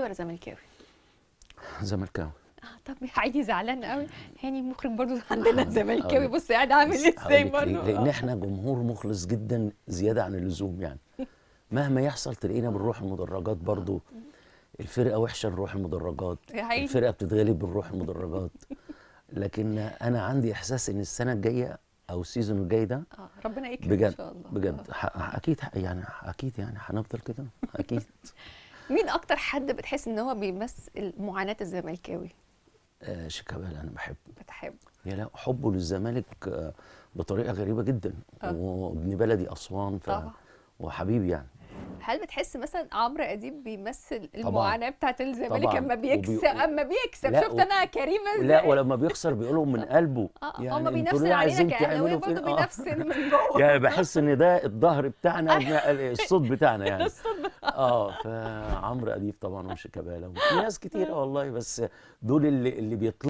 ولا زملكاوي؟ زملكاوي اه طب عادي زعلان قوي هاني المخرج برضو عندنا زملكاوي بص قاعد عامل ازاي برضه لان احنا جمهور مخلص جدا زياده عن اللزوم يعني مهما يحصل تلاقينا بنروح المدرجات برضو الفرقه وحشه نروح المدرجات الفرقه بتتغلب بنروح المدرجات لكن انا عندي احساس ان السنه الجايه او السيزون الجاي ده اه ربنا يكرم ان شاء الله بجد بجد اكيد يعني اكيد يعني هنفضل كده اكيد مين اكتر حد بتحس ان هو بيمثل معاناه الزمالكاوي؟ آه شيكابالا انا بحبه بتحبه يا لا حبه للزمالك آه بطريقه غريبه جدا أه. وابن بلدي اسوان ف... طبعا وحبيبي يعني هل بتحس مثلا عمرو اديب بيمثل المعاناه بتاعت الزمالك لما بيكسب وبي... اما بيكسب شفت انا كريمه ازاي لا ولما بيخسر بيقولهم من آه. قلبه اه, آه، يعني هم بينافسوا علينا يعني كاهلاويه برضه آه. بينافسوا من جوه يعني بحس ان ده الظهر بتاعنا الصوت بتاعنا يعني اه فعمرو اديب طبعا ومش كباله وفي ناس كتيره والله بس دول اللي اللي بيطلعوا